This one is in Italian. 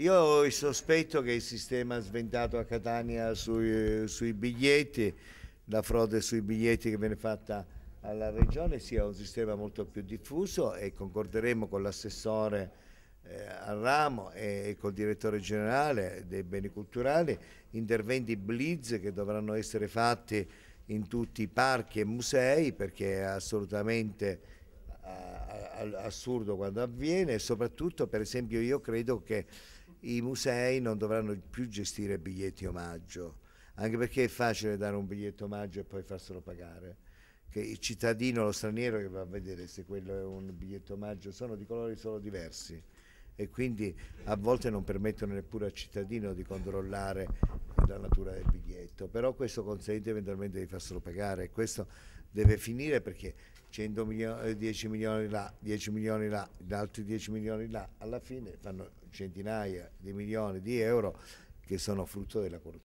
Io ho il sospetto che il sistema sventato a Catania sui, sui biglietti, la frode sui biglietti che viene fatta alla Regione sia un sistema molto più diffuso e concorderemo con l'assessore eh, al ramo e, e col direttore generale dei beni culturali interventi blitz che dovranno essere fatti in tutti i parchi e musei perché è assolutamente eh, a, a, assurdo quando avviene e soprattutto per esempio io credo che i musei non dovranno più gestire biglietti omaggio, anche perché è facile dare un biglietto omaggio e poi farselo pagare. Che il cittadino, lo straniero che va a vedere se quello è un biglietto omaggio, sono di colori solo diversi e quindi a volte non permettono neppure al cittadino di controllare la natura del biglietto, però questo consente eventualmente di farselo pagare. Questo deve finire perché 100 milioni, 10 eh, milioni là, 10 milioni là, altri 10 milioni là, alla fine fanno centinaia di milioni di euro che sono frutto della corruzione.